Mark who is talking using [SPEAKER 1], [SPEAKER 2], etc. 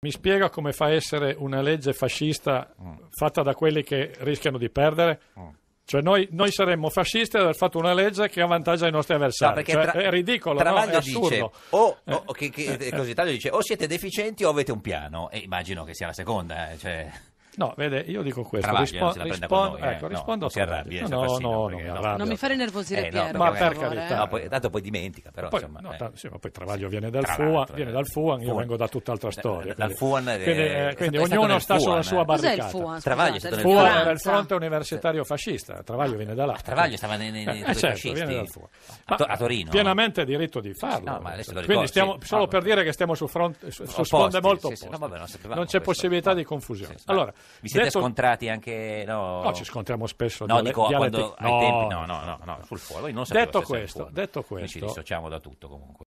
[SPEAKER 1] Mi spiega come fa a essere una legge fascista mm. fatta da quelli che rischiano di perdere? Mm. Cioè noi, noi, saremmo fascisti ad aver fatto una legge che avvantaggia i nostri avversari. No, cioè, tra, è ridicolo, no? è assurdo. Dice, o, eh. o, che, che, dice, o siete deficienti o avete un piano. E immagino che sia la seconda. Eh, cioè... No, vede, io dico questo. Travaglio, rispo- rispondo, noi, eh. ecco, no, rispondo a arrabbia, no, farsino, no, no, no, non mi fare nervosire eh, Piero. No, ma per carità. No, poi, tanto poi dimentica, però. Poi, insomma, eh. t- sì, poi Travaglio viene dal Fuan, viene dal Fuan, io vengo da tutt'altra storia. Dal Fuan. Quindi, eh, quindi ognuno sta sulla sua barricata. Cos'è il Fuan? Travaglio è stato Fuan. era il fronte universitario fascista, Travaglio ah. viene da là. Ah, Travaglio stava nei eh, eh, certo, fascisti. viene dal Fuan. A Torino. Pienamente diritto di farlo. Quindi solo ah, per dire che stiamo su sponde molto opposte. Non c'è possibilità di confusione. Allora, vi siete detto... scontrati anche... No? no, ci scontriamo spesso. No, dico, dialete... quando no. ai tempi... No, no, no, no sul fuoco. Detto questo, detto questo, detto questo... ci dissociamo da tutto comunque.